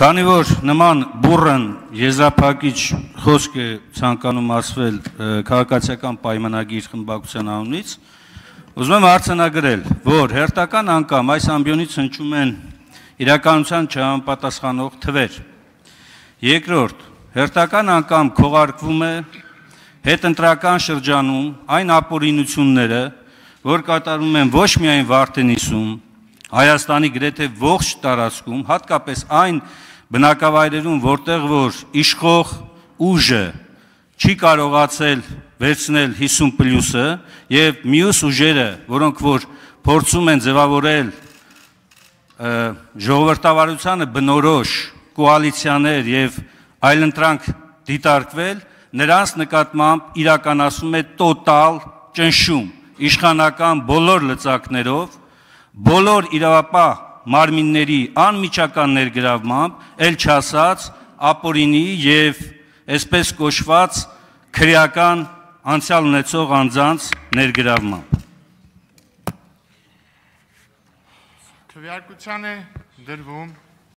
Քանի որ նման բուրըն եզրափակիչ խոսք է ցանկանում ասվել քաղաքացիական պայմանագիր խմբակցության անունից, ուզում եմ հարցնագրել, որ հերթական անգամ այս ամբիոնից հնչում են իրականության չհամապատասխանող թվեր։ Երկրորդ, հերթական անգամ քողարկվում է հետընտրական շրջանում այն ապօրինությունները, որ կատարվում են ոչ միայն Վարդենիսում, Հայաստանի գրեթե ողջ տարածքում, հատկապես այն բնակավայրերում, որտեղ որ իշխող ուժը չի կարողացել վերցնել 50 պլյուսը եւ մյուս ուժերը, որոնք որ փորձում են ձևավորել ժողովրդավարությանը բնորոշ կոալիցիաներ եւ այլընտրանք դիտարկվել, նրանց նկատմամբ իրականացում է տոտալ ճնշում իշխանական բոլոր լծակներով բոլոր իրավապահ մարմինների անմիջական ներգրավմամբ, ել չասած ապորինի եւ այսպես կոչված քրեական անցյալ ունեցող անձանց ներգրավմամբ։ Քվեարկությանը դրվում